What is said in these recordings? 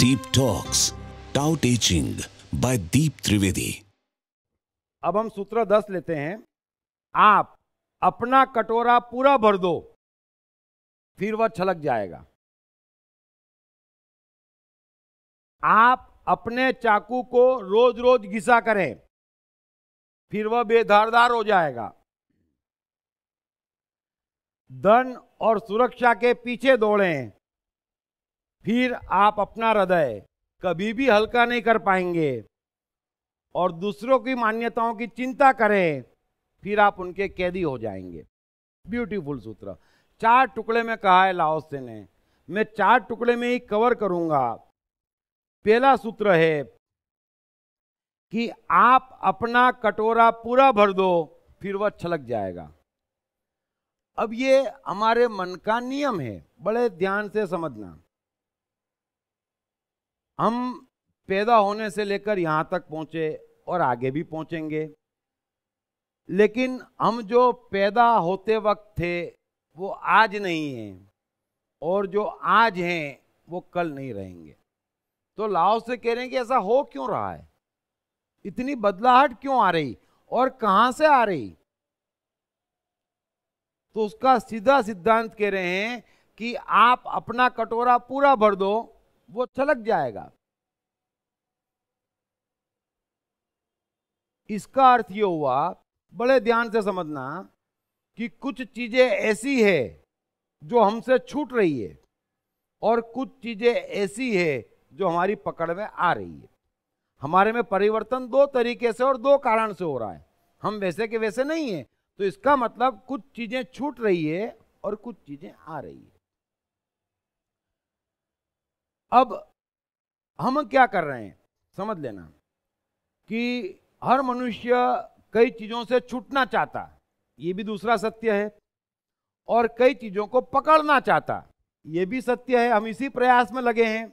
Deep talks tao teaching by Deep Trivedi अब हम सूत्र दस लेते हैं आप अपना कटोरा पूरा भर दो फिर वह छलक जाएगा आप अपने चाकू को रोज रोज घिसा करें फिर वह बेधारदार हो जाएगा धन और सुरक्षा के पीछे दौड़ें फिर आप अपना हृदय कभी भी हल्का नहीं कर पाएंगे और दूसरों की मान्यताओं की चिंता करें फिर आप उनके कैदी हो जाएंगे ब्यूटीफुल सूत्र चार टुकड़े में कहा है लाहौस ने मैं चार टुकड़े में ही कवर करूंगा पहला सूत्र है कि आप अपना कटोरा पूरा भर दो फिर वह छलक जाएगा अब ये हमारे मन का नियम है बड़े ध्यान से समझना हम पैदा होने से लेकर यहां तक पहुंचे और आगे भी पहुंचेंगे लेकिन हम जो पैदा होते वक्त थे वो आज नहीं है और जो आज हैं वो कल नहीं रहेंगे तो लाओ से कह रहे हैं कि ऐसा हो क्यों रहा है इतनी बदलाहट क्यों आ रही और कहां से आ रही तो उसका सीधा सिद्धांत कह रहे हैं कि आप अपना कटोरा पूरा भर दो वो छलक जाएगा इसका अर्थ ये हुआ बड़े ध्यान से समझना कि कुछ चीजें ऐसी है जो हमसे छूट रही है और कुछ चीजें ऐसी है जो हमारी पकड़ में आ रही है हमारे में परिवर्तन दो तरीके से और दो कारण से हो रहा है हम वैसे के वैसे नहीं है तो इसका मतलब कुछ चीजें छूट रही है और कुछ चीजें आ रही है अब हम क्या कर रहे हैं समझ लेना कि हर मनुष्य कई चीजों से छूटना चाहता ये भी दूसरा सत्य है और कई चीजों को पकड़ना चाहता ये भी सत्य है हम इसी प्रयास में लगे हैं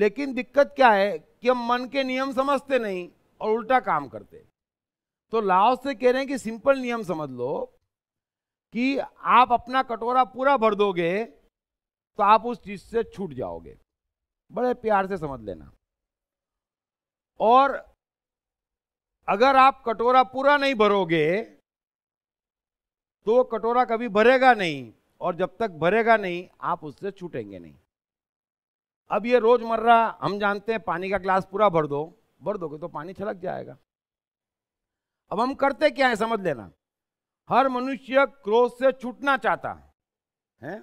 लेकिन दिक्कत क्या है कि हम मन के नियम समझते नहीं और उल्टा काम करते तो लाओ से कह रहे हैं कि सिंपल नियम समझ लो कि आप अपना कटोरा पूरा भर दोगे तो आप उस चीज से छूट जाओगे बड़े प्यार से समझ लेना और अगर आप कटोरा पूरा नहीं भरोगे तो कटोरा कभी भरेगा नहीं और जब तक भरेगा नहीं आप उससे छूटेंगे नहीं अब ये रोजमर्रा हम जानते हैं पानी का ग्लास पूरा भर दो भर दोगे तो पानी छलक जाएगा अब हम करते क्या है समझ लेना हर मनुष्य क्रोध से छूटना चाहता है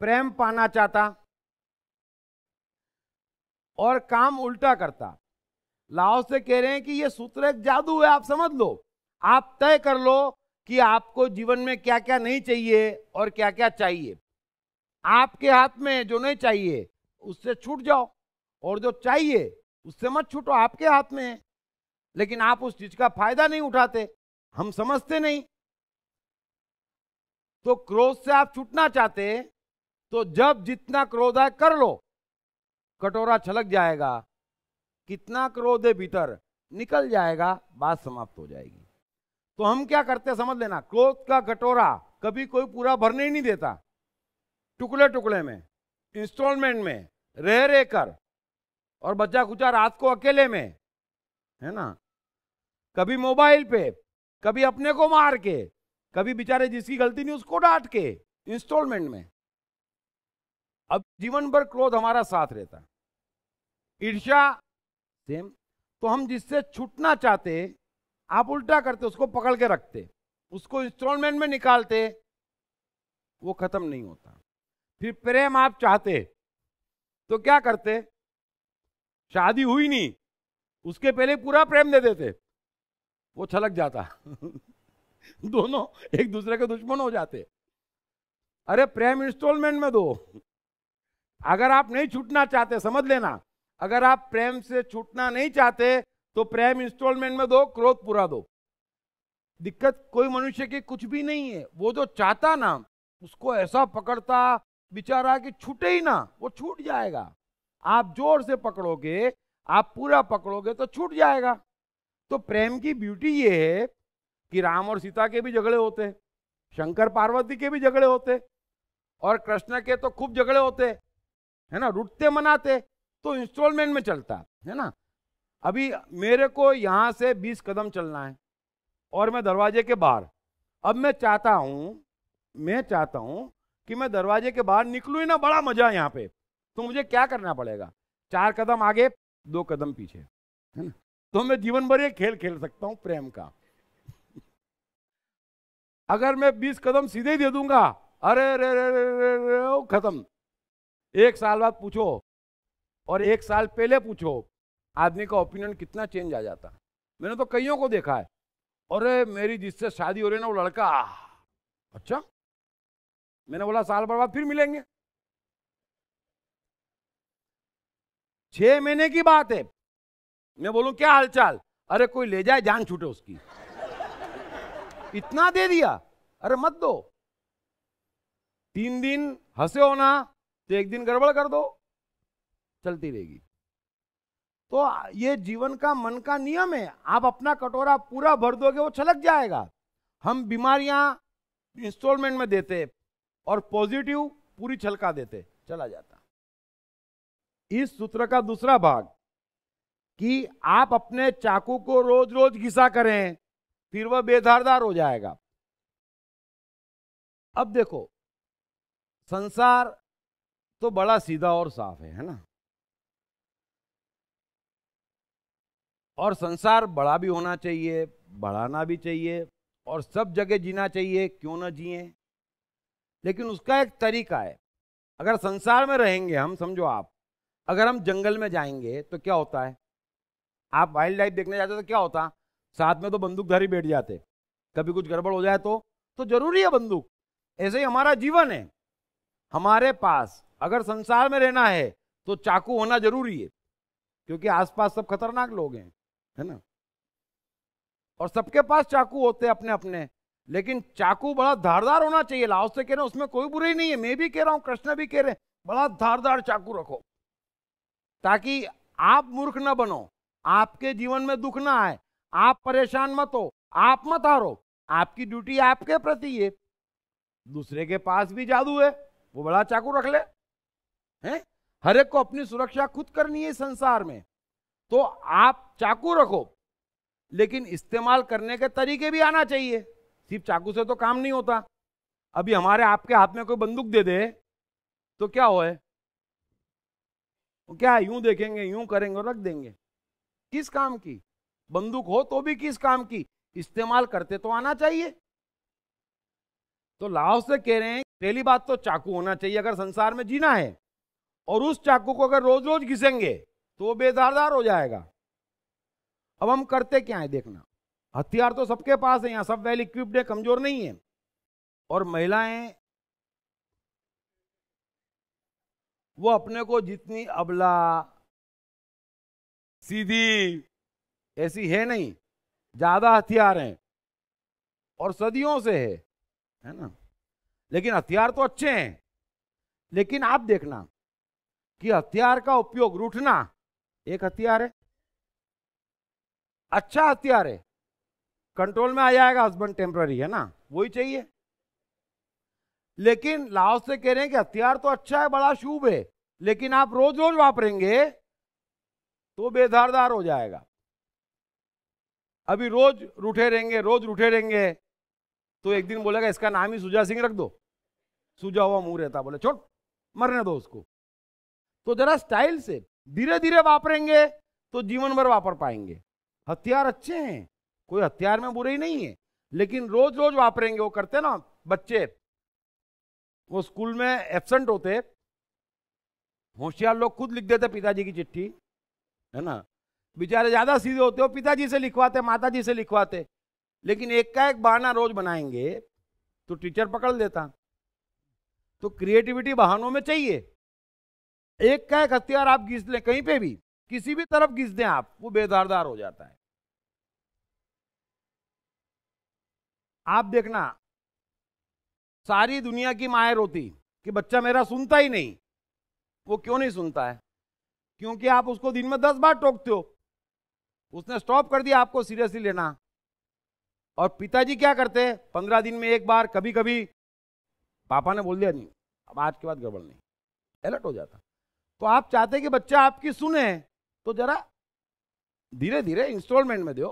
प्रेम पाना चाहता और काम उल्टा करता लाओ से कह रहे हैं कि ये सूत्र एक जादू है आप समझ लो आप तय कर लो कि आपको जीवन में क्या क्या नहीं चाहिए और क्या क्या चाहिए आपके हाथ में जो नहीं चाहिए उससे छूट जाओ और जो चाहिए उससे मत छूटो आपके हाथ में है लेकिन आप उस चीज का फायदा नहीं उठाते हम समझते नहीं तो क्रोध से आप छूटना चाहते तो जब जितना क्रोध है कर लो कटोरा छलक जाएगा कितना क्रोध है भीतर निकल जाएगा बात समाप्त हो जाएगी तो हम क्या करते समझ लेना क्रोध का कटोरा कभी कोई पूरा भरने ही नहीं देता टुकड़े टुकड़े में इंस्टॉलमेंट में रह रह कर और बच्चा कुचा रात को अकेले में है ना कभी मोबाइल पे कभी अपने को मार के कभी बेचारे जिसकी गलती नहीं उसको डांट के इंस्टॉलमेंट में अब जीवन भर क्रोध हमारा साथ रहता है ईर्षा सेम तो हम जिससे छूटना चाहते आप उल्टा करते उसको पकड़ के रखते उसको इंस्टॉलमेंट में निकालते वो खत्म नहीं होता फिर प्रेम आप चाहते तो क्या करते शादी हुई नहीं उसके पहले पूरा प्रेम दे देते वो छलक जाता दोनों एक दूसरे के दुश्मन हो जाते अरे प्रेम इंस्टॉलमेंट में दो अगर आप नहीं छूटना चाहते समझ लेना अगर आप प्रेम से छूटना नहीं चाहते तो प्रेम इंस्टॉलमेंट में दो क्रोध पूरा दो दिक्कत कोई मनुष्य की कुछ भी नहीं है वो जो चाहता ना उसको ऐसा पकड़ता बेचारा कि छूटे ही ना वो छूट जाएगा आप जोर से पकड़ोगे आप पूरा पकड़ोगे तो छूट जाएगा तो प्रेम की ब्यूटी ये है कि राम और सीता के भी झगड़े होते शंकर पार्वती के भी झगड़े होते और कृष्ण के तो खूब झगड़े होते है ना रुटते मनाते तो इंस्टॉलमेंट में चलता है ना अभी मेरे को यहां से बीस कदम चलना है और मैं दरवाजे के बाहर अब मैं चाहता हूं मैं चाहता हूं कि मैं दरवाजे के बाहर निकलू ही ना बड़ा मजा है यहाँ पे तो मुझे क्या करना पड़ेगा चार कदम आगे दो कदम पीछे है ना तो मैं जीवन भर ये खेल खेल सकता हूँ प्रेम का अगर मैं बीस कदम सीधे ही दे दूंगा अरे अरे अरे खत्म एक साल बाद पूछो और एक साल पहले पूछो आदमी का ओपिनियन कितना चेंज आ जाता मैंने तो कईयों को देखा है अरे मेरी जिससे शादी हो रही ना वो लड़का अच्छा मैंने बोला साल भर बाद फिर मिलेंगे छह महीने की बात है मैं बोलूं क्या हालचाल अरे कोई ले जाए जान छूटे उसकी इतना दे दिया अरे मत दो तीन दिन हंसे होना तो एक दिन गड़बड़ कर दो चलती रहेगी तो ये जीवन का मन का नियम है आप अपना कटोरा पूरा भर दोगे वो छलक जाएगा हम बीमारियां इंस्टॉलमेंट में देते और पॉजिटिव पूरी छलका देते चला जाता इस सूत्र का दूसरा भाग कि आप अपने चाकू को रोज रोज घिसा करें फिर वह बेधारदार हो जाएगा अब देखो संसार तो बड़ा सीधा और साफ है है ना और संसार बड़ा भी होना चाहिए बढ़ाना भी चाहिए और सब जगह जीना चाहिए क्यों ना जिए लेकिन उसका एक तरीका है अगर संसार में रहेंगे हम समझो आप अगर हम जंगल में जाएंगे तो क्या होता है आप वाइल्ड लाइफ देखने जाते तो क्या होता साथ में तो बंदूकधारी बैठ जाते कभी कुछ गड़बड़ हो जाए तो तो जरूरी है बंदूक ऐसे ही हमारा जीवन है हमारे पास अगर संसार में रहना है तो चाकू होना जरूरी है क्योंकि आसपास सब खतरनाक लोग हैं है ना और सबके पास चाकू होते हैं अपने अपने लेकिन चाकू बड़ा धारदार होना चाहिए लाओ से कह रहे उसमें कोई बुराई नहीं है मैं भी कह रहा हूं कृष्ण भी कह रहे हैं बड़ा धारदार चाकू रखो ताकि आप मूर्ख ना बनो आपके जीवन में दुख ना आए आप परेशान मत हो आप मत हारो आपकी ड्यूटी आपके प्रति है दूसरे के पास भी जादू है वो बड़ा चाकू रख ले है हर एक को अपनी सुरक्षा खुद करनी है संसार में तो आप चाकू रखो लेकिन इस्तेमाल करने के तरीके भी आना चाहिए सिर्फ चाकू से तो काम नहीं होता अभी हमारे आपके हाथ में कोई बंदूक दे दे तो क्या होए क्या यूं देखेंगे यूं करेंगे और रख देंगे किस काम की बंदूक हो तो भी किस काम की इस्तेमाल करते तो आना चाहिए तो लाहौल से कह रहे हैं पहली बात तो चाकू होना चाहिए अगर संसार में जीना है और उस चाकू को अगर रोज रोज घिसेंगे तो वो बेदारदार हो जाएगा अब हम करते क्या है देखना हथियार तो सबके पास है यहाँ सब वेल इक्विप्ड है कमजोर नहीं है और महिलाएं वो अपने को जितनी अबला सीधी ऐसी है नहीं ज्यादा हथियार हैं और सदियों से है है ना लेकिन हथियार तो अच्छे हैं लेकिन आप देखना कि हथियार का उपयोग रूठना एक हथियार है अच्छा हथियार है कंट्रोल में आ जाएगा हस्बैंड टेम्पररी है ना वही चाहिए लेकिन लाओ से कह रहे हैं कि हथियार तो अच्छा है बड़ा शुभ है लेकिन आप रोज रोज वापरेंगे तो बेधारदार हो जाएगा अभी रोज रूठे रहेंगे रोज रूठे रहेंगे तो एक दिन बोलेगा इसका नाम ही सुजा सिंह रख दो सुजा हुआ मुंह रहता बोले छोट मरने दो उसको तो जरा स्टाइल से धीरे धीरे वापरेंगे तो जीवन भर वापर पाएंगे हथियार अच्छे हैं कोई हथियार में बुरे ही नहीं है लेकिन रोज रोज वापरेंगे वो करते ना बच्चे वो स्कूल में एबसेंट होते होशियार लोग खुद लिख देते पिताजी की चिट्ठी है ना बेचारे ज्यादा सीधे होते हो पिताजी से लिखवाते माता जी से लिखवाते लेकिन एक का एक बहाना रोज बनाएंगे तो टीचर पकड़ देता तो क्रिएटिविटी बहानों में चाहिए एक का एक हथियार आप घिस लें कहीं पे भी किसी भी तरफ घिस दें आप वो बेदारदार हो जाता है आप देखना सारी दुनिया की माए रोती कि बच्चा मेरा सुनता ही नहीं वो क्यों नहीं सुनता है क्योंकि आप उसको दिन में दस बार टोकते हो उसने स्टॉप कर दिया आपको सीरियसली लेना और पिताजी क्या करते हैं पंद्रह दिन में एक बार कभी कभी पापा ने बोल दिया नहीं अब आज के बाद गड़बड़ नहीं अलर्ट हो जाता तो आप चाहते कि बच्चा आपकी सुने तो जरा धीरे धीरे इंस्टॉलमेंट में दो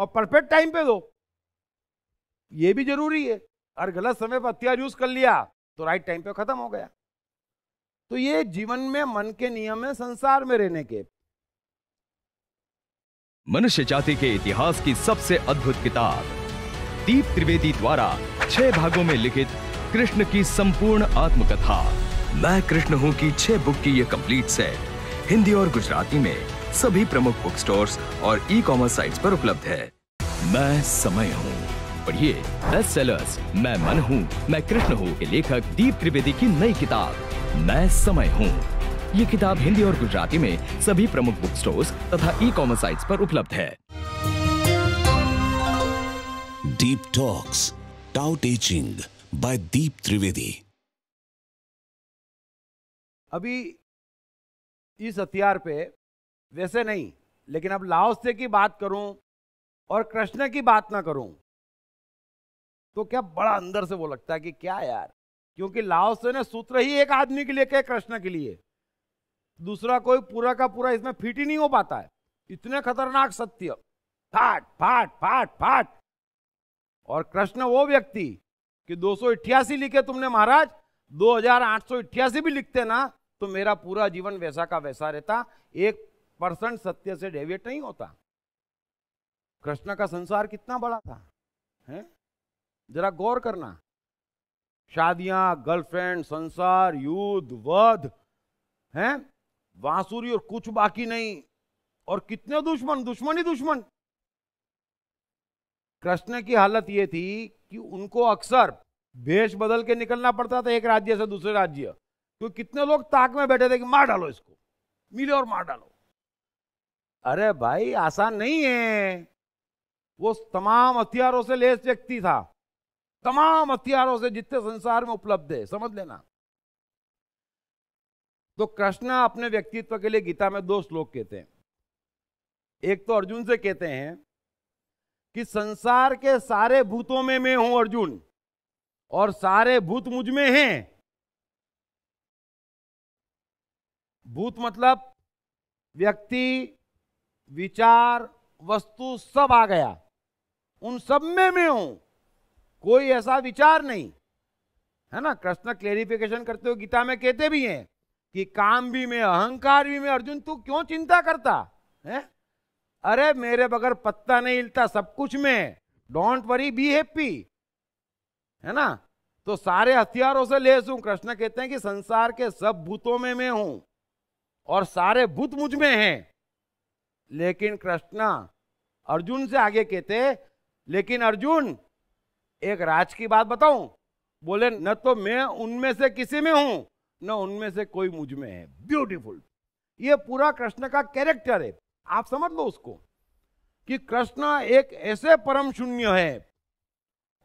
और परफेक्ट टाइम पे दो ये भी जरूरी है और गलत समय पर हथियार यूज कर लिया तो राइट टाइम पे खत्म हो गया तो ये जीवन में मन के नियम है संसार में रहने के मनुष्य जाति के इतिहास की सबसे अद्भुत किताब दीप त्रिवेदी द्वारा छह भागों में लिखित कृष्ण की संपूर्ण आत्मकथा मैं कृष्ण हूँ की छह बुक की ये कंप्लीट सेट हिंदी और गुजराती में सभी प्रमुख बुक स्टोर और ई कॉमर्स साइट पर उपलब्ध है मैं समय हूँ पढ़िए बेस्ट सेलर्स मैं मन हूँ मैं कृष्ण हूँ के लेखक दीप त्रिवेदी की नई किताब मैं समय हूँ ये किताब हिंदी और गुजराती में सभी प्रमुख बुक स्टोर्स तथा ई कॉमर्स साइट पर उपलब्ध है deep talks tao teaching by Deep Trivedi अभी इस हथियार पे वैसे नहीं लेकिन अब लाओसे की बात करूं और कृष्ण की बात ना करूं तो क्या बड़ा अंदर से वो लगता है कि क्या यार क्योंकि लाओसे ने सूत्र ही एक आदमी के लिए कहे कृष्ण के लिए दूसरा कोई पूरा का पूरा इसमें फिट ही नहीं हो पाता है इतने खतरनाक सत्य फाट फाट फाट फाट और कृष्ण वो व्यक्ति कि दो लिखे तुमने महाराज दो भी लिखते ना तो मेरा पूरा जीवन वैसा का वैसा रहता एक परसेंट सत्य से डेविएट नहीं होता कृष्ण का संसार कितना बड़ा था है जरा गौर करना शादियां गर्लफ्रेंड संसार युद्ध वध है वासुरी और कुछ बाकी नहीं और कितने दुश्मन दुश्मन ही दुश्मन कृष्ण की हालत यह थी कि उनको अक्सर भेष बदल के निकलना पड़ता था एक राज्य से दूसरे राज्य तो कितने लोग ताक में बैठे थे कि मार डालो इसको मिले और मार डालो अरे भाई आसान नहीं है वो तमाम हथियारों से लेस व्यक्ति था तमाम हथियारों से जितने संसार में उपलब्ध है समझ लेना तो कृष्ण अपने व्यक्तित्व के लिए गीता में दो श्लोक कहते हैं एक तो अर्जुन से कहते हैं कि संसार के सारे भूतों में मैं हूं अर्जुन और सारे भूत मुझ में हैं भूत मतलब व्यक्ति विचार वस्तु सब आ गया उन सब में मैं हूं कोई ऐसा विचार नहीं है ना कृष्ण क्लेरिफिकेशन करते हुए गीता में कहते भी हैं कि काम भी में अहंकार भी में अर्जुन तू क्यों चिंता करता है अरे मेरे बगैर पत्ता नहीं हिलता सब कुछ में डोंट वरी बी हैप्पी है ना तो सारे हथियारों से लेस हूं कृष्ण कहते हैं कि संसार के सब भूतों में मैं हूं और सारे भूत मुझ में हैं लेकिन कृष्णा अर्जुन से आगे कहते लेकिन अर्जुन एक राज की बात बताऊं बोले न तो मैं उनमें से किसी में हूं न उनमें से कोई मुझ में है ब्यूटीफुल ये पूरा कृष्ण का कैरेक्टर है आप समझ लो उसको कि कृष्ण एक ऐसे परम शून्य है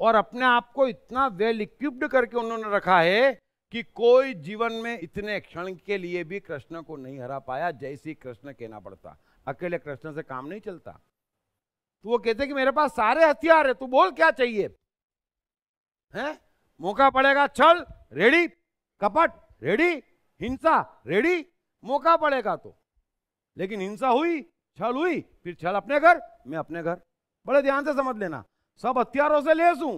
और अपने आप को इतना वेल इक्विप्ड करके उन्होंने रखा है कि कोई जीवन में इतने क्षण के लिए भी कृष्ण को नहीं हरा पाया जैसे कृष्ण कहना पड़ता अकेले कृष्ण से काम नहीं चलता तो वो कहते कि मेरे पास सारे हथियार है तू बोल क्या चाहिए हैं मौका पड़ेगा छल रेडी कपट रेडी हिंसा रेडी मौका पड़ेगा तो लेकिन हिंसा हुई छल हुई फिर छल अपने घर मैं अपने घर बड़े ध्यान से समझ लेना सब हथियारों से लेस हूं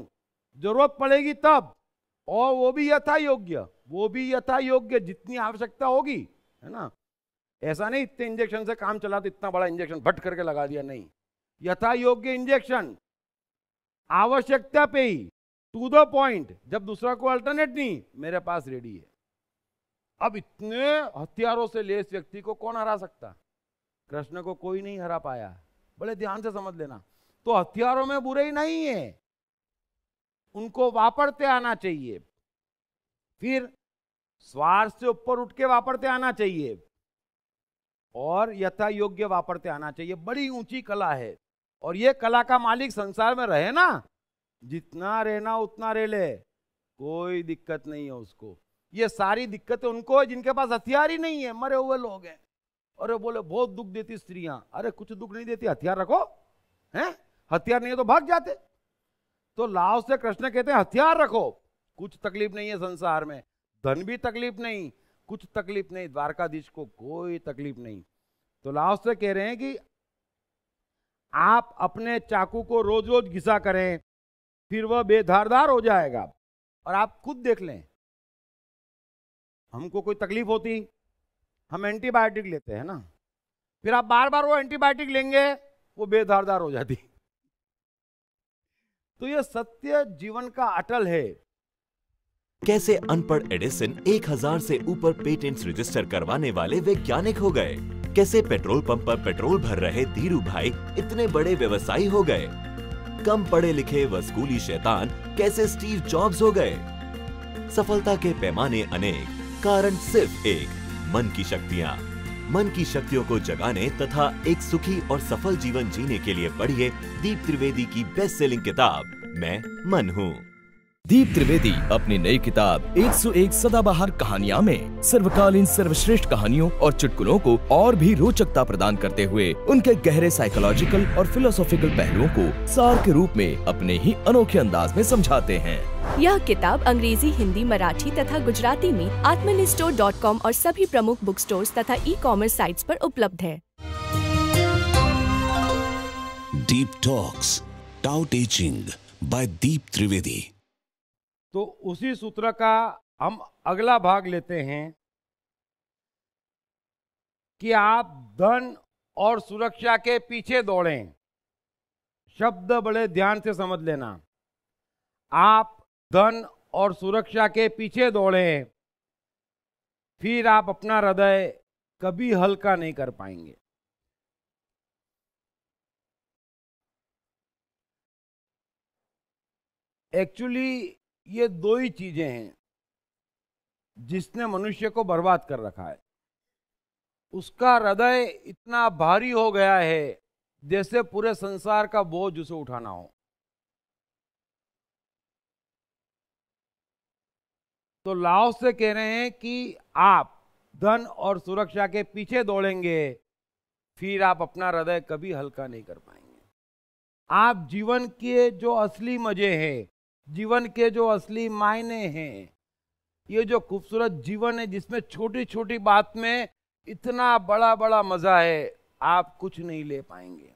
जरूरत पड़ेगी तब और वो भी यथा योग्य वो भी यथा योग्य जितनी आवश्यकता होगी है ना ऐसा नहीं इतने इंजेक्शन से काम चला तो इतना बड़ा इंजेक्शन भट करके लगा दिया नहीं यथा योग्य इंजेक्शन आवश्यकता पे ही टू द पॉइंट जब दूसरा को अल्टरनेट नहीं मेरे पास रेडी है अब इतने हथियारों से लेस व्यक्ति को कौन हरा सकता कृष्ण को कोई नहीं हरा पाया बड़े ध्यान से समझ लेना तो हथियारों में बुरे ही नहीं है उनको वापरते आना चाहिए फिर स्वार्थ से ऊपर उठ के वापरते आना चाहिए और यथा योग्य वापरते आना चाहिए बड़ी ऊंची कला है और ये कला का मालिक संसार में रहे ना जितना रहना उतना रह ले कोई दिक्कत नहीं है उसको ये सारी दिक्कतें उनको है जिनके पास हथियार ही नहीं है मरे हुए लोग हैं अरे बोले बहुत दुख देती स्त्रियां अरे कुछ दुख नहीं देती हथियार रखो हैं हथियार नहीं है तो भाग जाते तो लाव से कृष्ण कहते हैं हथियार रखो कुछ तकलीफ नहीं है संसार में धन भी तकलीफ नहीं कुछ तकलीफ नहीं द्वारकाधीश को कोई तकलीफ नहीं तो लाव से कह रहे हैं कि आप अपने चाकू को रोज रोज घिसा करें फिर वह बेधारदार हो जाएगा और आप खुद देख लें हमको कोई तकलीफ होती हम एंटीबायोटिक लेते हैं ना फिर आप बार बार वो एंटीबायोटिक लेंगे वो बेधारदार हो जाती तो यह सत्य जीवन का अटल है कैसे अनपढ़ एडिसन 1000 से ऊपर पेटेंट्स रजिस्टर करवाने वाले वैज्ञानिक हो गए कैसे पेट्रोल पंप पर पेट्रोल भर रहे धीरू भाई इतने बड़े व्यवसायी हो गए कम पढ़े लिखे व स्कूली शैतान कैसे स्टीव जॉब्स हो गए सफलता के पैमाने अनेक कारण सिर्फ एक मन की शक्तियाँ मन की शक्तियों को जगाने तथा एक सुखी और सफल जीवन जीने के लिए पढ़िए दीप त्रिवेदी की बेस्ट सेलिंग किताब मैं मन हूँ दीप त्रिवेदी अपनी नई किताब 101 सदाबहार कहानियाँ में सर्वकालीन सर्वश्रेष्ठ कहानियों और चुटकुलों को और भी रोचकता प्रदान करते हुए उनके गहरे साइकोलॉजिकल और फिलोसॉफिकल पहलुओं को सार के रूप में अपने ही अनोखे अंदाज में समझाते हैं यह किताब अंग्रेजी हिंदी मराठी तथा गुजराती में आत्मनि डॉट कॉम और सभी प्रमुख बुक स्टोर तथा ई कॉमर्स साइट आरोप उपलब्ध है deep talks tao teaching by Deep Trivedi तो उसी सूत्र का हम अगला भाग लेते हैं कि आप धन और सुरक्षा के पीछे दौड़ें शब्द बड़े ध्यान से समझ लेना आप धन और सुरक्षा के पीछे दौड़ें फिर आप अपना हृदय कभी हल्का नहीं कर पाएंगे एक्चुअली ये दो ही चीजें हैं जिसने मनुष्य को बर्बाद कर रखा है उसका हृदय इतना भारी हो गया है जैसे पूरे संसार का बोझ उसे उठाना हो तो लाओ से कह रहे हैं कि आप धन और सुरक्षा के पीछे दौड़ेंगे फिर आप अपना हृदय कभी हल्का नहीं कर पाएंगे आप जीवन के जो असली मजे हैं जीवन के जो असली मायने हैं ये जो खूबसूरत जीवन है जिसमें छोटी छोटी बात में इतना बड़ा बड़ा मजा है आप कुछ नहीं ले पाएंगे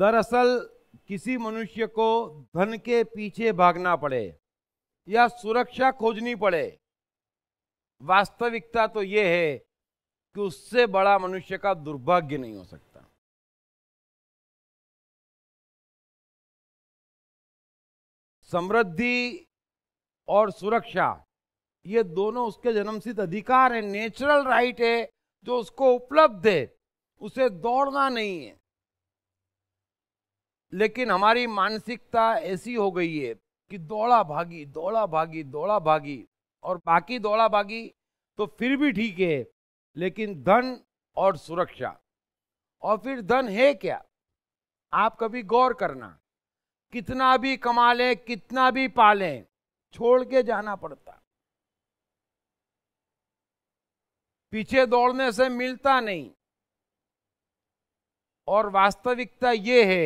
दरअसल किसी मनुष्य को धन के पीछे भागना पड़े या सुरक्षा खोजनी पड़े वास्तविकता तो ये है कि उससे बड़ा मनुष्य का दुर्भाग्य नहीं हो सकता समृद्धि और सुरक्षा ये दोनों उसके जन्मसिद्ध अधिकार है नेचुरल राइट है जो उसको उपलब्ध है उसे दौड़ना नहीं है लेकिन हमारी मानसिकता ऐसी हो गई है कि दौड़ा भागी दौड़ा भागी दौड़ा भागी और बाकी दौड़ा भागी तो फिर भी ठीक है लेकिन धन और सुरक्षा और फिर धन है क्या आप कभी गौर करना कितना भी कमा लें कितना भी पालें छोड़ के जाना पड़ता पीछे दौड़ने से मिलता नहीं और वास्तविकता ये है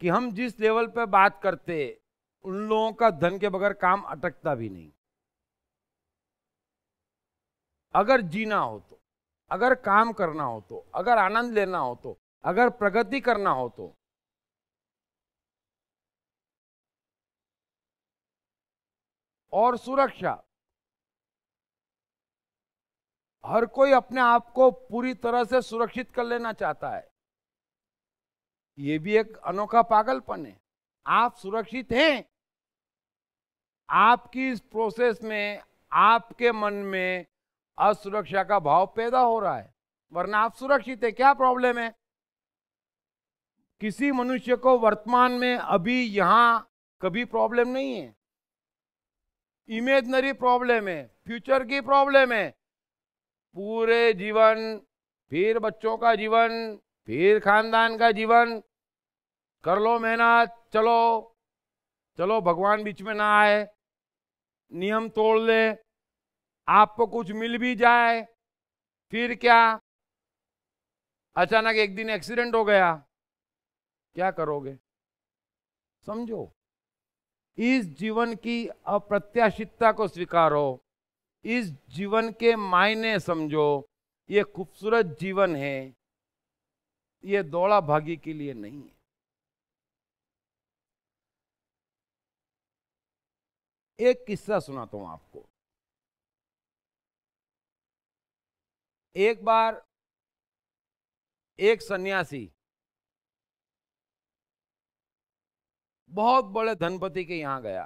कि हम जिस लेवल पे बात करते उन लोगों का धन के बगैर काम अटकता भी नहीं अगर जीना हो तो अगर काम करना हो तो अगर आनंद लेना हो तो अगर प्रगति करना हो तो और सुरक्षा हर कोई अपने आप को पूरी तरह से सुरक्षित कर लेना चाहता है ये भी एक अनोखा पागलपन है आप सुरक्षित हैं आपकी इस प्रोसेस में आपके मन में असुरक्षा का भाव पैदा हो रहा है वरना आप सुरक्षित है क्या प्रॉब्लम है किसी मनुष्य को वर्तमान में अभी यहां कभी प्रॉब्लम नहीं है इमेजनरी प्रॉब्लम है फ्यूचर की प्रॉब्लम है पूरे जीवन फिर बच्चों का जीवन फिर खानदान का जीवन कर लो मेहनत चलो चलो भगवान बीच में ना आए नियम तोड़ ले आपको कुछ मिल भी जाए फिर क्या अचानक एक दिन एक्सीडेंट हो गया क्या करोगे समझो इस जीवन की अप्रत्याशितता को स्वीकारो इस जीवन के मायने समझो ये खूबसूरत जीवन है ये दौड़ा भागी के लिए नहीं है एक किस्सा सुनाता हूं आपको एक बार एक सन्यासी बहुत बड़े धनपति के यहां गया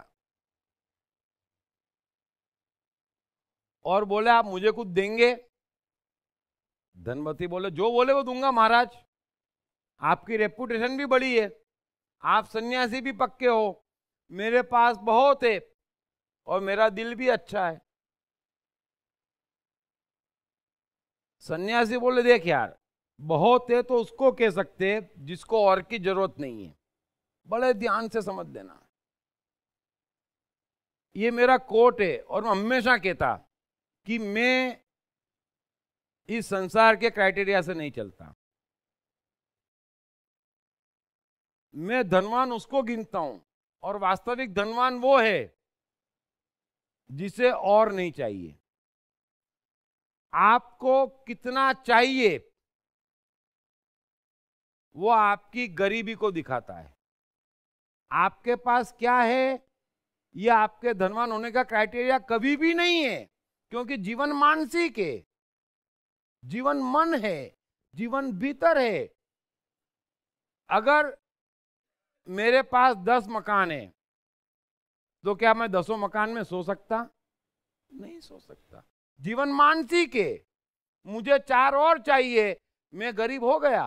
और बोले आप मुझे कुछ देंगे धनपति बोले जो बोले वो दूंगा महाराज आपकी रेपुटेशन भी बड़ी है आप सन्यासी भी पक्के हो मेरे पास बहुत है और मेरा दिल भी अच्छा है सन्यासी बोले देख यार बहुत है तो उसको कह सकते जिसको और की जरूरत नहीं है बड़े ध्यान से समझ देना ये मेरा कोट है और मैं हमेशा कहता कि मैं इस संसार के क्राइटेरिया से नहीं चलता मैं धनवान उसको गिनता हूं और वास्तविक धनवान वो है जिसे और नहीं चाहिए आपको कितना चाहिए वो आपकी गरीबी को दिखाता है आपके पास क्या है यह आपके धनवान होने का क्राइटेरिया कभी भी नहीं है क्योंकि जीवन मानसिक है जीवन मन है जीवन भीतर है अगर मेरे पास दस मकान है तो क्या मैं दसों मकान में सो सकता नहीं सो सकता जीवन मानसिक है मुझे चार और चाहिए मैं गरीब हो गया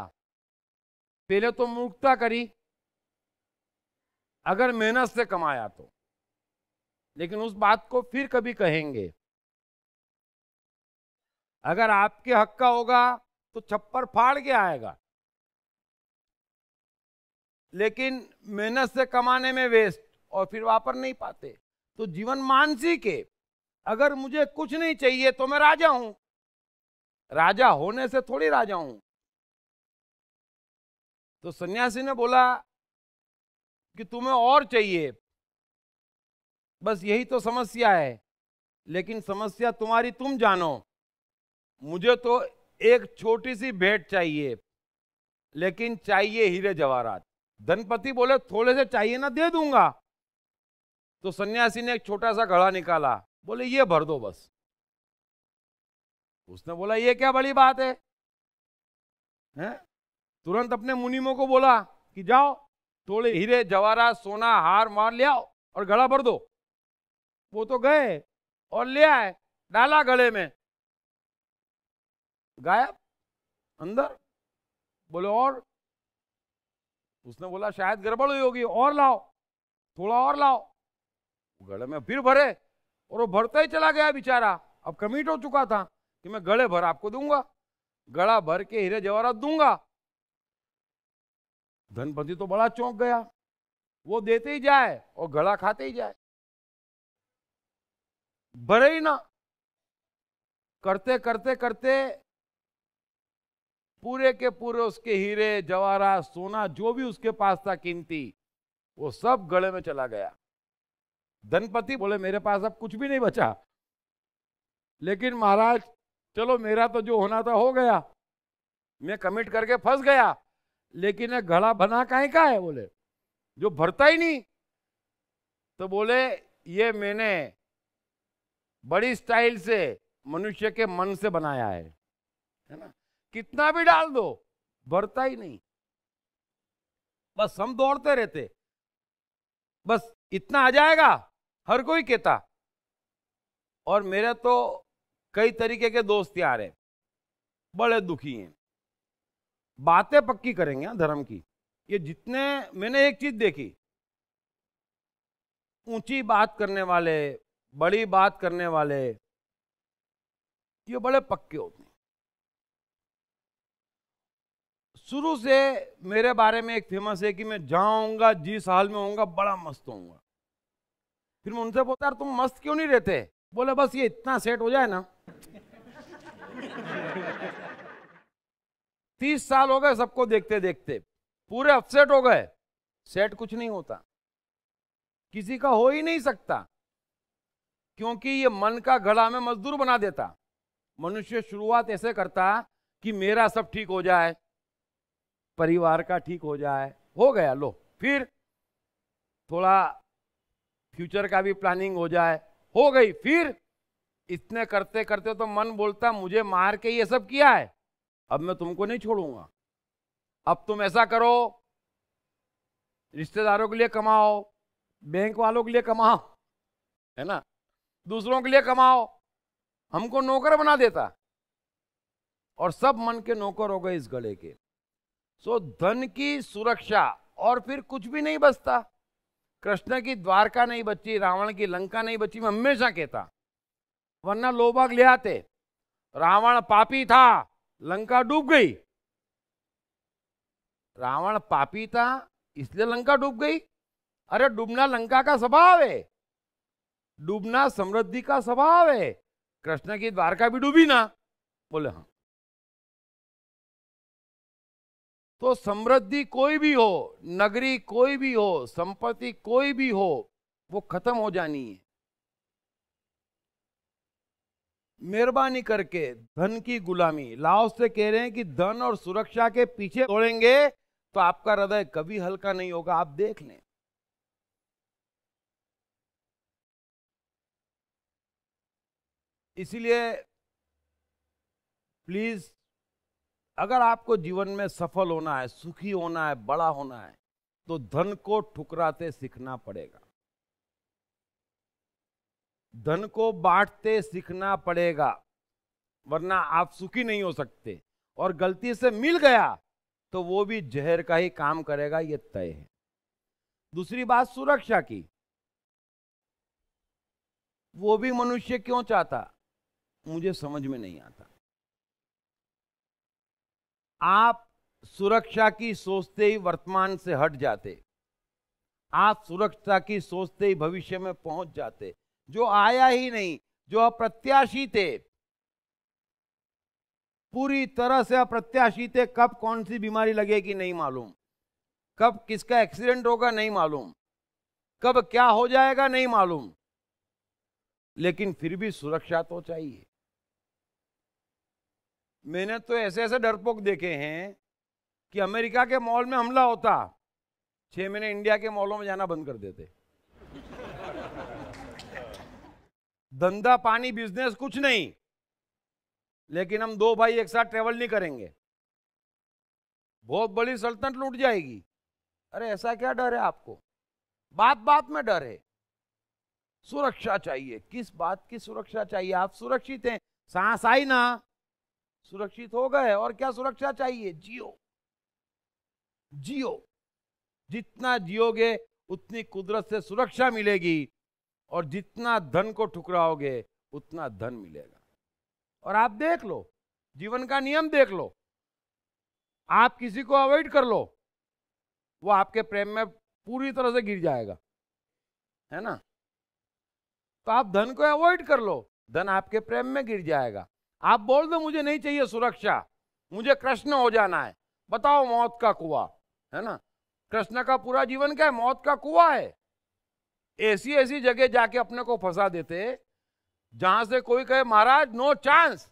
पहले तो मूर्खता करी अगर मेहनत से कमाया तो लेकिन उस बात को फिर कभी कहेंगे अगर आपके हक का होगा तो छप्पर फाड़ के आएगा लेकिन मेहनत से कमाने में वेस्ट और फिर वापर नहीं पाते तो जीवन मानसी के अगर मुझे कुछ नहीं चाहिए तो मैं राजा हूं राजा होने से थोड़ी राजा हूं तो सन्यासी ने बोला कि तुम्हें और चाहिए बस यही तो समस्या है लेकिन समस्या तुम्हारी तुम जानो मुझे तो एक छोटी सी भेंट चाहिए लेकिन चाहिए हीरे जवाहरात धनपति बोले थोड़े से चाहिए ना दे दूंगा तो सन्यासी ने एक छोटा सा घड़ा निकाला बोले ये भर दो बस उसने बोला ये क्या बड़ी बात है, है? तुरंत अपने मुनिमों को बोला कि जाओ थोड़े हीरे जवारा सोना हार मार ले और गला भर दो वो तो गए और ले आए डाला गले में गायब अंदर बोले और उसने बोला शायद गड़बड़ हुई होगी और लाओ थोड़ा और लाओ गले में फिर भरे और वो भरता ही चला गया बेचारा अब कमिट हो चुका था कि मैं गले भर आपको दूंगा गला भर के हीरे जवाहरात दूंगा धनपति तो बड़ा चौंक गया वो देते ही जाए और गला खाते ही जाए बड़े ही ना करते करते करते पूरे के पूरे उसके हीरे जवारा सोना जो भी उसके पास था कीमती वो सब गले में चला गया धनपति बोले मेरे पास अब कुछ भी नहीं बचा लेकिन महाराज चलो मेरा तो जो होना था हो गया मैं कमिट करके फंस गया लेकिन घड़ा बना है, का है बोले जो भरता ही नहीं तो बोले ये मैंने बड़ी स्टाइल से मनुष्य के मन से बनाया है है ना कितना भी डाल दो भरता ही नहीं बस हम दौड़ते रहते बस इतना आ जाएगा हर कोई कहता और मेरे तो कई तरीके के दोस्त यार हैं बड़े दुखी हैं बातें पक्की करेंगे हाँ, धर्म की ये जितने मैंने एक चीज देखी ऊंची बात करने वाले बड़ी बात करने वाले ये बड़े पक्के होते हैं शुरू से मेरे बारे में एक फेमस है कि मैं जाऊंगा जिस हाल में होऊंगा बड़ा मस्त होऊंगा फिर मैं उनसे बोलता तुम मस्त क्यों नहीं रहते बोले बस ये इतना सेट हो जाए ना तीस साल हो गए सबको देखते देखते पूरे अपसेट हो गए सेट कुछ नहीं होता किसी का हो ही नहीं सकता क्योंकि ये मन का घड़ा में मजदूर बना देता मनुष्य शुरुआत ऐसे करता कि मेरा सब ठीक हो जाए परिवार का ठीक हो जाए हो गया लो फिर थोड़ा फ्यूचर का भी प्लानिंग हो जाए हो गई फिर इतने करते करते तो मन बोलता मुझे मार के ये सब किया है अब मैं तुमको नहीं छोड़ूंगा अब तुम ऐसा करो रिश्तेदारों के लिए कमाओ बैंक वालों के लिए कमाओ है ना दूसरों के लिए कमाओ हमको नौकर बना देता और सब मन के नौकर हो गए इस गले के सो धन की सुरक्षा और फिर कुछ भी नहीं बचता कृष्ण की द्वारका नहीं बची रावण की लंका नहीं बची मैं हमेशा कहता वरना लोग ले आते रावण पापी था लंका डूब गई रावण पापी था इसलिए लंका डूब गई अरे डूबना लंका का स्वभाव है डूबना समृद्धि का स्वभाव है कृष्ण की द्वारका भी डूबी ना बोले हाँ तो समृद्धि कोई भी हो नगरी कोई भी हो संपत्ति कोई भी हो वो खत्म हो जानी है मेहरबानी करके धन की गुलामी लाओ से कह रहे हैं कि धन और सुरक्षा के पीछे तोड़ेंगे तो आपका हृदय कभी हल्का नहीं होगा आप देख लें इसलिए प्लीज अगर आपको जीवन में सफल होना है सुखी होना है बड़ा होना है तो धन को ठुकराते सीखना पड़ेगा धन को बांटते सीखना पड़ेगा वरना आप सुखी नहीं हो सकते और गलती से मिल गया तो वो भी जहर का ही काम करेगा ये तय है दूसरी बात सुरक्षा की वो भी मनुष्य क्यों चाहता मुझे समझ में नहीं आता आप सुरक्षा की सोचते ही वर्तमान से हट जाते आप सुरक्षा की सोचते ही भविष्य में पहुंच जाते जो आया ही नहीं जो अप्रत्याशी थे पूरी तरह से अप्रत्याशी थे कब कौन सी बीमारी लगेगी नहीं मालूम कब किसका एक्सीडेंट होगा नहीं मालूम कब क्या हो जाएगा नहीं मालूम लेकिन फिर भी सुरक्षा तो चाहिए मैंने तो ऐसे ऐसे डरपोक देखे हैं कि अमेरिका के मॉल में हमला होता छह महीने इंडिया के मॉलों में जाना बंद कर देते धंधा पानी बिजनेस कुछ नहीं लेकिन हम दो भाई एक साथ ट्रेवल नहीं करेंगे बहुत बड़ी सल्तनत लूट जाएगी अरे ऐसा क्या डर है आपको बात बात में डर है सुरक्षा चाहिए किस बात की सुरक्षा चाहिए आप सुरक्षित हैं सांस आई ना सुरक्षित हो गए और क्या सुरक्षा चाहिए जियो जियो जितना जियोगे उतनी कुदरत से सुरक्षा मिलेगी और जितना धन को ठुकराओगे उतना धन मिलेगा और आप देख लो जीवन का नियम देख लो आप किसी को अवॉइड कर लो वो आपके प्रेम में पूरी तरह से गिर जाएगा है ना तो आप धन को अवॉइड कर लो धन आपके प्रेम में गिर जाएगा आप बोल दो मुझे नहीं चाहिए सुरक्षा मुझे कृष्ण हो जाना है बताओ मौत का कुआ है ना कृष्ण का पूरा जीवन क्या है मौत का कुआ है ऐसी ऐसी जगह जाके अपने को फंसा देते जहां से कोई कहे महाराज नो चांस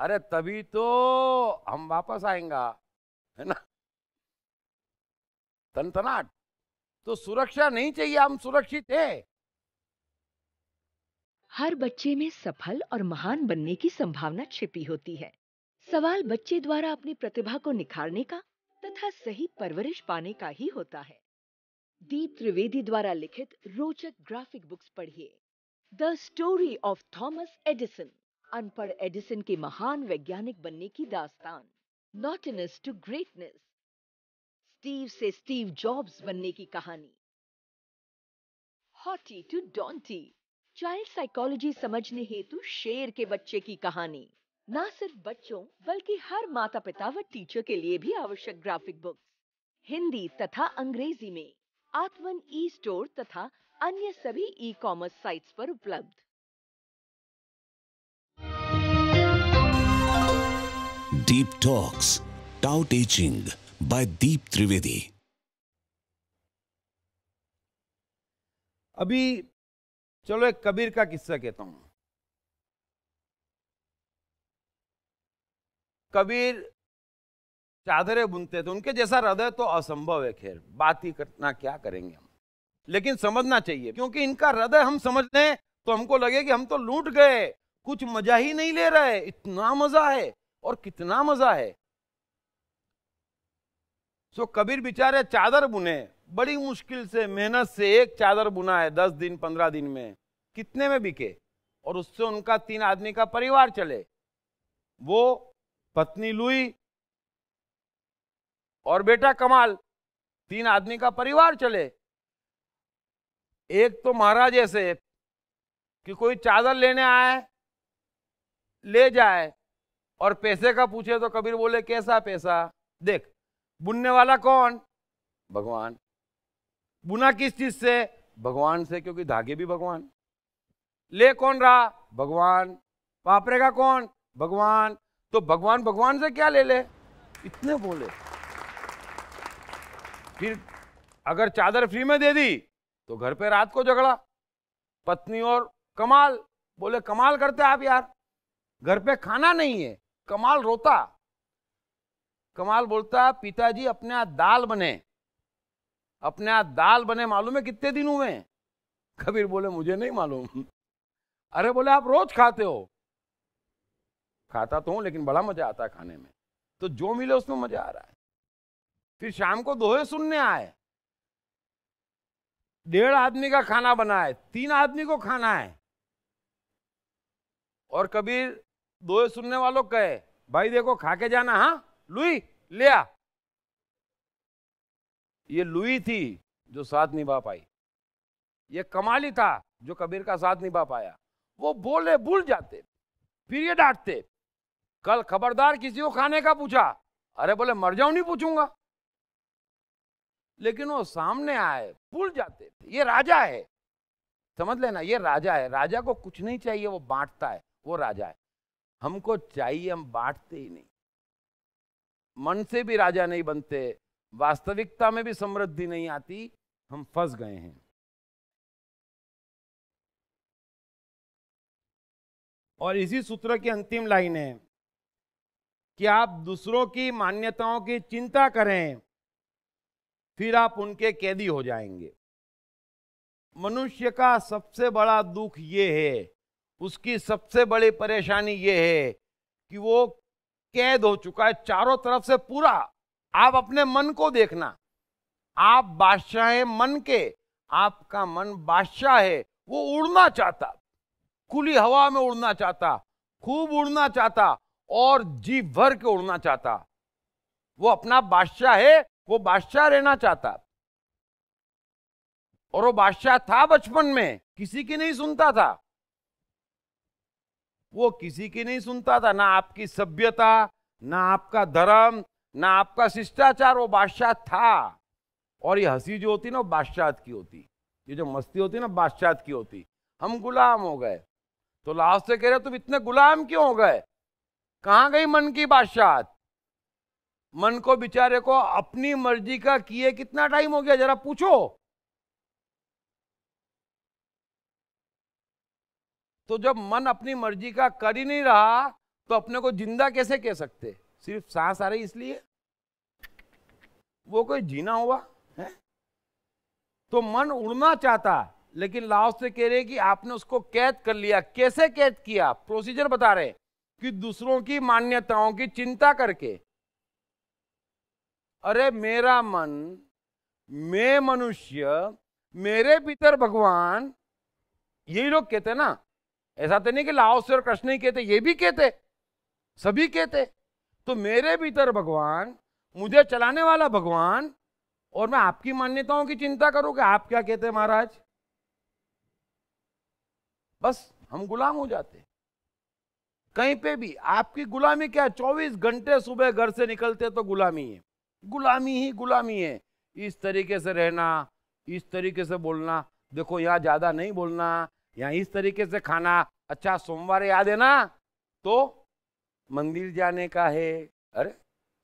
अरे तभी तो हम वापस आएंगा है ना तनतनाट तो सुरक्षा नहीं चाहिए हम सुरक्षित है हर बच्चे में सफल और महान बनने की संभावना छिपी होती है सवाल बच्चे द्वारा अपनी प्रतिभा को निखारने का तथा सही परवरिश पाने का ही होता है दीप त्रिवेदी द्वारा लिखित रोचक ग्राफिक बुक्स पढ़िए the story of Thomas Edison अनपढ़ एडिसन के महान वैज्ञानिक बनने की दास्तान नॉटिनस टू ग्रेटनेस स्टीव से स्टीव जॉब्स बनने की कहानी हॉटी टू डॉन्टी चाइल्ड साइकोलॉजी समझने हेतु शेर के बच्चे की कहानी ना सिर्फ बच्चों बल्कि हर माता पिता व टीचर के लिए भी आवश्यक ग्राफिक बुक्स हिंदी तथा अंग्रेजी में आत्मन ई स्टोर तथा अन्य सभी ई कॉमर्स साइट्स पर उपलब्ध deep talks tao teaching by Deep Trivedi अभी चलो एक कबीर का किस्सा कहता हूं कबीर चादरें बुनते थे तो उनके जैसा हृदय तो असंभव है खैर बात ही करना क्या करेंगे हम लेकिन समझना चाहिए क्योंकि इनका हृदय हम समझ लें तो हमको लगे कि हम तो लूट गए कुछ मजा ही नहीं ले रहे इतना मजा है और कितना मजा है सो कबीर बिचारे चादर बुने बड़ी मुश्किल से मेहनत से एक चादर बुना है दस दिन पंद्रह दिन में कितने में बिके और उससे उनका तीन आदमी का परिवार चले वो पत्नी लुई और बेटा कमाल तीन आदमी का परिवार चले एक तो महाराज ऐसे कि कोई चादर लेने आए ले जाए और पैसे का पूछे तो कबीर बोले कैसा पैसा देख बुनने वाला कौन भगवान बुना किस चीज से भगवान से क्योंकि धागे भी भगवान ले कौन रहा भगवान पापरेगा कौन भगवान तो भगवान भगवान से क्या ले ले इतने बोले फिर अगर चादर फ्री में दे दी तो घर पे रात को झगड़ा पत्नी और कमाल बोले कमाल करते आप यार घर पे खाना नहीं है कमाल रोता कमाल बोलता पिताजी अपने दाल बने अपने दाल बने मालूम है कितने दिन हुए कबीर बोले मुझे नहीं मालूम अरे बोले आप रोज खाते हो खाता तो हूं लेकिन बड़ा मजा आता है खाने में तो जो मिले उसमें मजा आ रहा है फिर शाम को दोहे सुनने आए डेढ़ आदमी का खाना बनाए तीन आदमी को खाना है और कबीर दोहे सुनने वालों कहे भाई देखो खा के जाना हाँ लुई लिया ये लुई थी जो साथ निभा पाई ये कमाली था जो कबीर का साथ निभा पाया वो बोले भूल जाते फिर ये डांटते कल खबरदार किसी को खाने का पूछा अरे बोले मर जाऊं नहीं पूछूंगा लेकिन वो सामने आए भूल जाते थे ये राजा है समझ लेना ये राजा है राजा को कुछ नहीं चाहिए वो बांटता है वो राजा है हमको चाहिए हम बांटते ही नहीं मन से भी राजा नहीं बनते वास्तविकता में भी समृद्धि नहीं आती हम फंस गए हैं और इसी सूत्र की अंतिम लाइन है कि आप दूसरों की मान्यताओं की चिंता करें फिर आप उनके कैदी हो जाएंगे मनुष्य का सबसे बड़ा दुख ये है उसकी सबसे बड़ी परेशानी ये है कि वो कैद हो चुका है चारों तरफ से पूरा आप अपने मन को देखना आप बादशाह हैं मन के आपका मन बादशाह है वो उड़ना चाहता खुली हवा में उड़ना चाहता खूब उड़ना चाहता और जी भर के उड़ना चाहता वो अपना बादशाह है वो बादशाह रहना चाहता और वो बादशाह था बचपन में किसी की नहीं सुनता था वो किसी की नहीं सुनता था ना आपकी सभ्यता ना आपका धर्म ना आपका शिष्टाचार वो बादशाह था और ये हंसी जो होती ना बादशाह की होती ये जो मस्ती होती ना बादशाह की होती हम गुलाम हो गए तो लास्ट से कह रहे तुम इतने गुलाम क्यों हो गए कहां गई मन की बादशाह मन को बेचारे को अपनी मर्जी का किए कितना टाइम हो गया जरा पूछो तो जब मन अपनी मर्जी का कर ही नहीं रहा तो अपने को जिंदा कैसे कह सकते सिर्फ सांस आ रही इसलिए वो कोई जीना हुआ है तो मन उड़ना चाहता लेकिन लाओस से कह रहे कि आपने उसको कैद कर लिया कैसे कैद किया प्रोसीजर बता रहे कि दूसरों की मान्यताओं की चिंता करके अरे मेरा मन मैं मनुष्य मेरे भीतर भगवान यही लोग कहते ना ऐसा तो नहीं कि लाओ से और कृष्ण ही कहते ये भी कहते सभी कहते तो मेरे भीतर भगवान मुझे चलाने वाला भगवान और मैं आपकी मान्यताओं की चिंता करूं कि आप क्या कहते महाराज बस हम गुलाम हो जाते कहीं पे भी आपकी गुलामी क्या 24 घंटे सुबह घर से निकलते तो गुलामी है गुलामी ही गुलामी है इस तरीके से रहना इस तरीके से बोलना देखो यहाँ ज़्यादा नहीं बोलना यहाँ इस तरीके से खाना अच्छा सोमवार याद है ना तो मंदिर जाने का है अरे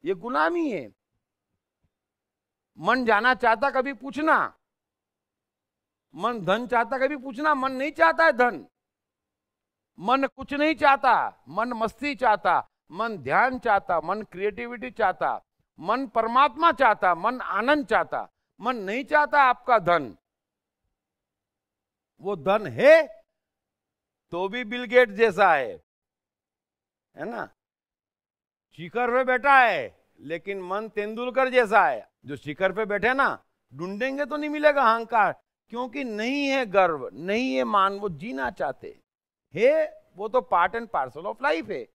ये गुलामी है मन जाना चाहता कभी पूछना मन धन चाहता कभी पूछना मन नहीं चाहता है धन मन कुछ नहीं चाहता मन मस्ती चाहता मन ध्यान चाहता मन क्रिएटिविटी चाहता मन परमात्मा चाहता मन आनंद चाहता मन नहीं चाहता आपका धन वो धन है तो भी बिल गेट जैसा है है ना शिखर पे बैठा है लेकिन मन तेंदुलकर जैसा है जो शिखर पे बैठे ना ढूंढेंगे तो नहीं मिलेगा अहंकार क्योंकि नहीं है गर्व नहीं है मान वो जीना चाहते है वो तो part and parcel of life है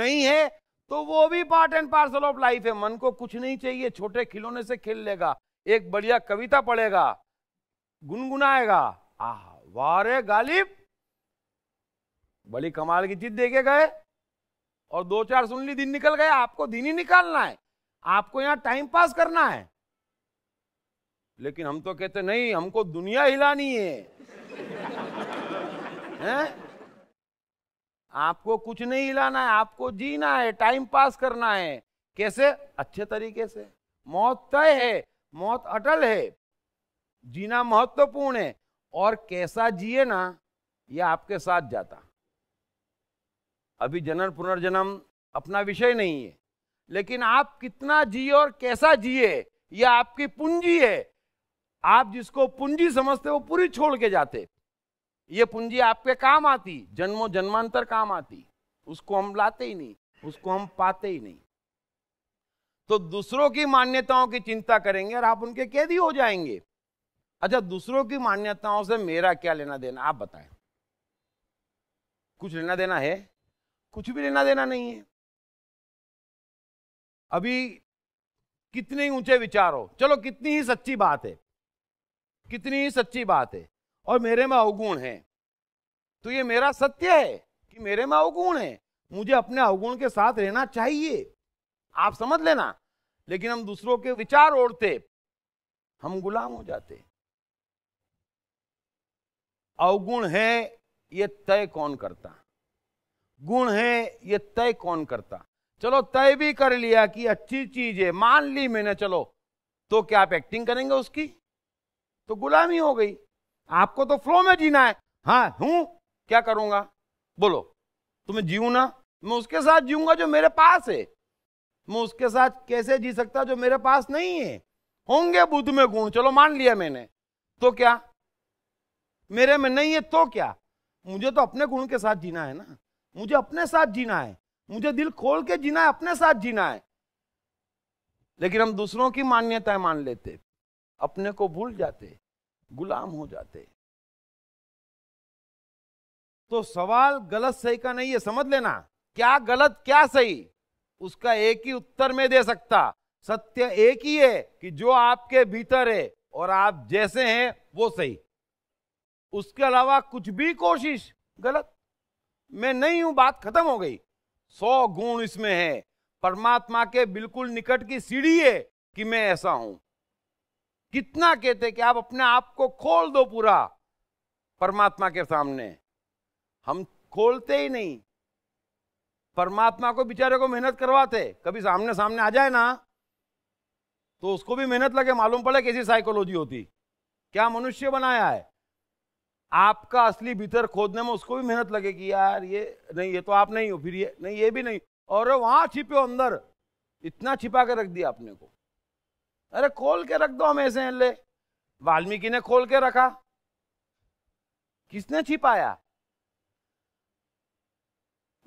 नहीं है तो वो भी part and parcel of life है मन को कुछ नहीं चाहिए छोटे खिलौने से खेल लेगा एक बढ़िया कविता पढ़ेगा गुनगुनाएगा आह वारे गालिब बड़ी कमाल की चीज देखे गए और दो चार सुन ली दिन निकल गए आपको दिन ही निकालना है आपको यहां टाइम पास करना है लेकिन हम तो कहते नहीं हमको दुनिया हिलानी है हैं? आपको कुछ नहीं हिलाना है आपको जीना है टाइम पास करना है कैसे अच्छे तरीके से मौत तय है मौत अटल है जीना महत्वपूर्ण है और कैसा जिए ना ये आपके साथ जाता अभी जनन पुनर्जन्म अपना विषय नहीं है लेकिन आप कितना जिए और कैसा जिए यह आपकी पूंजी है आप जिसको पूंजी समझते हो पूरी छोड़ के जाते ये पूंजी आपके काम आती जन्मों जन्मांतर काम आती उसको हम लाते ही नहीं उसको हम पाते ही नहीं तो दूसरों की मान्यताओं की चिंता करेंगे और आप उनके कैदी हो जाएंगे अच्छा दूसरों की मान्यताओं से मेरा क्या लेना देना आप बताएं कुछ लेना देना है कुछ भी लेना देना नहीं है अभी कितने ऊंचे विचार हो चलो कितनी ही सच्ची बात है कितनी ही सच्ची बात है और मेरे में अवगुण है तो ये मेरा सत्य है कि मेरे में अवगुण है मुझे अपने अवगुण के साथ रहना चाहिए आप समझ लेना लेकिन हम दूसरों के विचार ओढ़ते हम गुलाम हो जाते अवगुण है ये तय कौन करता गुण है ये तय कौन करता चलो तय भी कर लिया कि अच्छी चीज है मान ली मैंने चलो तो क्या आप एक्टिंग करेंगे उसकी तो गुलामी हो गई आपको तो फ्लो में जीना है हाँ हूं क्या करूंगा बोलो तुम्हें जीव ना मैं उसके साथ जीऊंगा जो मेरे पास है मैं उसके साथ कैसे जी सकता जो मेरे पास नहीं है होंगे बुद्ध में गुण चलो मान लिया मैंने तो क्या मेरे में नहीं है तो क्या मुझे तो अपने गुण के साथ जीना है ना मुझे अपने साथ जीना है मुझे दिल खोल के जीना है अपने साथ जीना है लेकिन हम दूसरों की मान्यताएं मान लेते अपने को भूल जाते गुलाम हो जाते तो सवाल गलत सही का नहीं है समझ लेना क्या गलत क्या सही उसका एक ही उत्तर में दे सकता सत्य एक ही है कि जो आपके भीतर है और आप जैसे हैं वो सही उसके अलावा कुछ भी कोशिश गलत मैं नहीं हूं बात खत्म हो गई सौ गुण इसमें है परमात्मा के बिल्कुल निकट की सीढ़ी है कि मैं ऐसा हूं कितना कहते कि आप अपने आप को खोल दो पूरा परमात्मा के सामने हम खोलते ही नहीं परमात्मा को बेचारे को मेहनत करवाते कभी सामने सामने आ जाए ना तो उसको भी मेहनत लगे मालूम पड़े कैसी साइकोलॉजी होती क्या मनुष्य बनाया है आपका असली भीतर खोदने में उसको भी मेहनत लगेगी यार ये नहीं ये तो आप नहीं हो फिर ये नहीं ये भी नहीं और वहां छिपे हो अंदर इतना छिपा के रख दिया आपने को अरे खोल के रख दो हम ऐसे ले वाल्मीकि ने खोल के रखा किसने छिपाया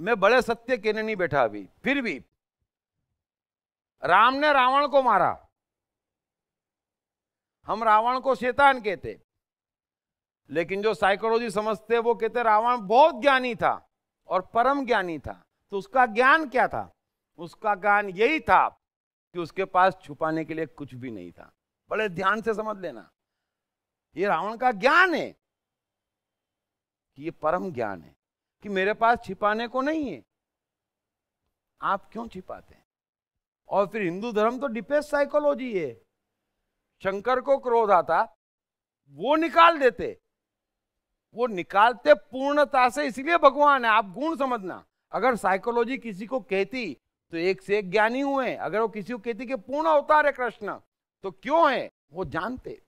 मैं बड़े सत्य के नहीं बैठा अभी फिर भी राम ने रावण को मारा हम रावण को शैतान कहते लेकिन जो साइकोलॉजी समझते वो कहते रावण बहुत ज्ञानी था और परम ज्ञानी था तो उसका ज्ञान क्या था उसका ज्ञान यही था कि उसके पास छुपाने के लिए कुछ भी नहीं था बड़े ध्यान से समझ लेना ये रावण का ज्ञान है कि ये परम ज्ञान है कि मेरे पास छिपाने को नहीं है आप क्यों छिपाते हैं और फिर हिंदू धर्म तो डिपेस साइकोलॉजी है शंकर को क्रोध आता वो निकाल देते वो निकालते पूर्णता से इसलिए भगवान है आप गुण समझना अगर साइकोलॉजी किसी को कहती तो एक से एक ज्ञानी हुए हैं अगर वो किसी को कहती कि पूर्ण अवतार है कृष्ण तो क्यों है वो जानते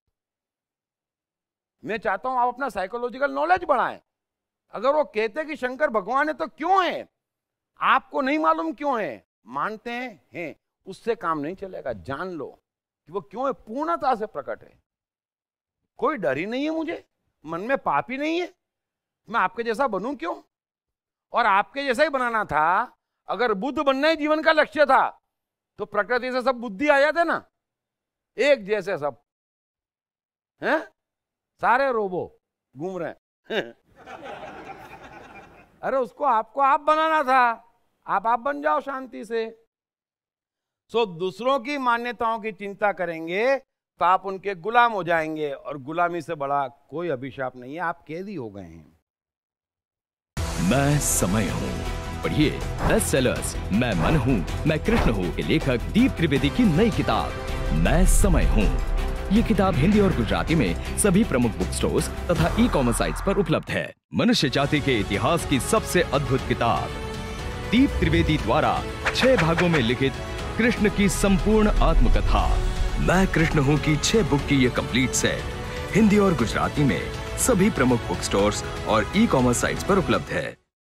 मैं चाहता हूं आप अपना साइकोलॉजिकल नॉलेज बढ़ाएं अगर वो कहते कि शंकर भगवान है तो क्यों है आपको नहीं मालूम क्यों है मानते हैं हैं उससे काम नहीं चलेगा जान लो कि वो क्यों है पूर्णता से प्रकट है कोई डर ही नहीं है मुझे मन में पाप ही नहीं है मैं आपके जैसा बनूं क्यों और आपके जैसा ही बनाना था अगर बुद्ध बनना ही जीवन का लक्ष्य था तो प्रकृति से सब बुद्धि आ जाते ना एक जैसे सब हैं सारे रोबो घूम रहे अरे उसको आपको आप बनाना था आप आप बन जाओ शांति से सो so, दूसरों की मान्यताओं की चिंता करेंगे तो आप उनके गुलाम हो जाएंगे और गुलामी से बड़ा कोई अभिशाप नहीं है आप कैदी हो गए हैं मैं समय हूं पढ़िए बेस्ट सेलर्स मैं मन हूँ मैं कृष्ण हूँ के लेखक दीप त्रिवेदी की नई किताब मैं समय हूँ ये किताब हिंदी और गुजराती में सभी प्रमुख बुक स्टोर तथा ई कॉमर्स साइट्स पर उपलब्ध है मनुष्य जाति के इतिहास की सबसे अद्भुत किताब दीप त्रिवेदी द्वारा छह भागों में लिखित कृष्ण की संपूर्ण आत्मकथा मैं कृष्ण हूँ की छह बुक की ये कंप्लीट सेट हिंदी और गुजराती में सभी प्रमुख बुक स्टोर्स और ई कॉमर्स साइट्स पर उपलब्ध है